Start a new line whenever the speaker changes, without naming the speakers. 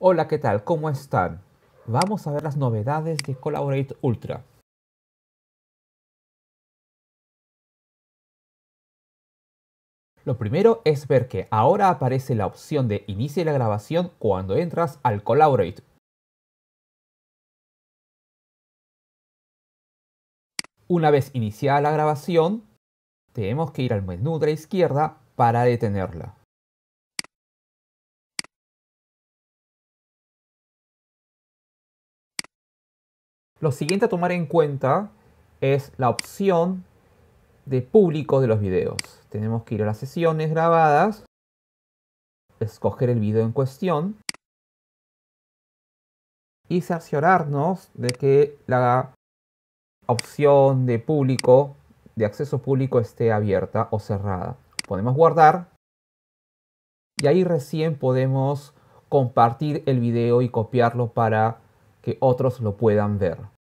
Hola, ¿qué tal? ¿Cómo están? Vamos a ver las novedades de Collaborate Ultra. Lo primero es ver que ahora
aparece la opción de inicie la grabación cuando entras al Collaborate. Una vez iniciada la
grabación, tenemos que ir al menú de la izquierda para detenerla. Lo siguiente a tomar en cuenta es la opción
de público de los videos. Tenemos que ir a las sesiones grabadas, escoger el video en cuestión y cerciorarnos de que la opción de público, de acceso público, esté abierta o cerrada. Podemos guardar y ahí recién podemos compartir el video y copiarlo para
que otros lo puedan ver.